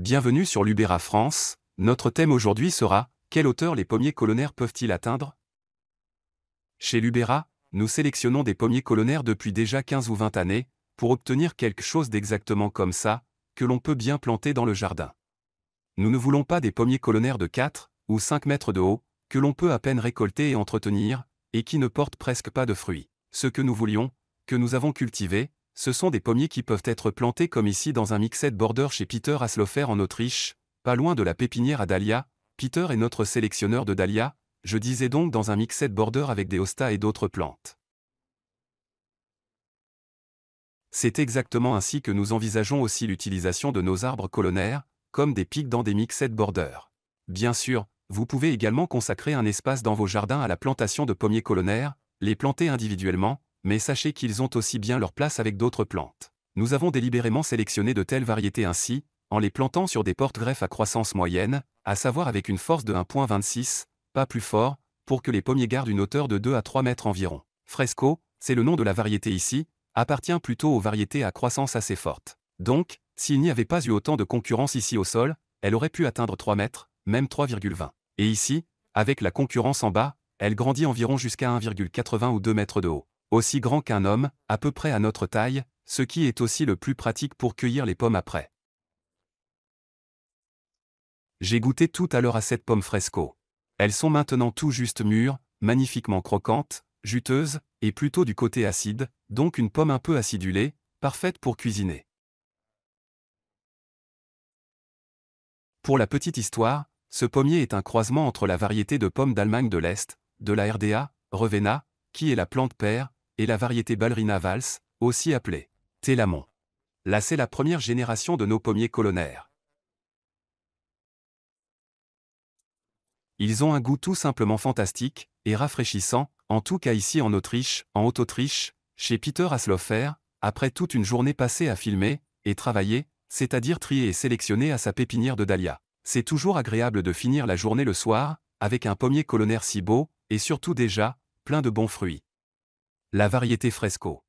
Bienvenue sur Lubera France, notre thème aujourd'hui sera Quelle hauteur les pommiers colonnaires peuvent-ils atteindre Chez Lubera, nous sélectionnons des pommiers colonnaires depuis déjà 15 ou 20 années, pour obtenir quelque chose d'exactement comme ça, que l'on peut bien planter dans le jardin. Nous ne voulons pas des pommiers colonnaires de 4 ou 5 mètres de haut, que l'on peut à peine récolter et entretenir, et qui ne portent presque pas de fruits. Ce que nous voulions, que nous avons cultivé, ce sont des pommiers qui peuvent être plantés comme ici dans un mixed border chez Peter Aslofer en Autriche, pas loin de la pépinière à Dahlia. Peter est notre sélectionneur de Dahlia, je disais donc dans un mixed border avec des hostas et d'autres plantes. C'est exactement ainsi que nous envisageons aussi l'utilisation de nos arbres colonnaires, comme des pics dans des mixed Border. Bien sûr, vous pouvez également consacrer un espace dans vos jardins à la plantation de pommiers colonnaires, les planter individuellement, mais sachez qu'ils ont aussi bien leur place avec d'autres plantes. Nous avons délibérément sélectionné de telles variétés ainsi, en les plantant sur des porte-greffes à croissance moyenne, à savoir avec une force de 1.26, pas plus fort, pour que les pommiers gardent une hauteur de 2 à 3 mètres environ. Fresco, c'est le nom de la variété ici, appartient plutôt aux variétés à croissance assez forte. Donc, s'il n'y avait pas eu autant de concurrence ici au sol, elle aurait pu atteindre 3 mètres, même 3,20. Et ici, avec la concurrence en bas, elle grandit environ jusqu'à 1,80 ou 2 mètres de haut aussi grand qu'un homme, à peu près à notre taille, ce qui est aussi le plus pratique pour cueillir les pommes après. J'ai goûté tout à l'heure à cette pomme fresco. Elles sont maintenant tout juste mûres, magnifiquement croquantes, juteuses, et plutôt du côté acide, donc une pomme un peu acidulée, parfaite pour cuisiner. Pour la petite histoire, ce pommier est un croisement entre la variété de pommes d'Allemagne de l'Est, de la RDA, Revena, qui est la plante père, et la variété Ballerina Vals, aussi appelée Télamon. Là c'est la première génération de nos pommiers colonnaires. Ils ont un goût tout simplement fantastique et rafraîchissant, en tout cas ici en Autriche, en Haute-Autriche, chez Peter Aslofer, après toute une journée passée à filmer et travailler, c'est-à-dire trier et sélectionner à sa pépinière de dahlia. C'est toujours agréable de finir la journée le soir, avec un pommier colonnaire si beau, et surtout déjà, plein de bons fruits la variété Fresco.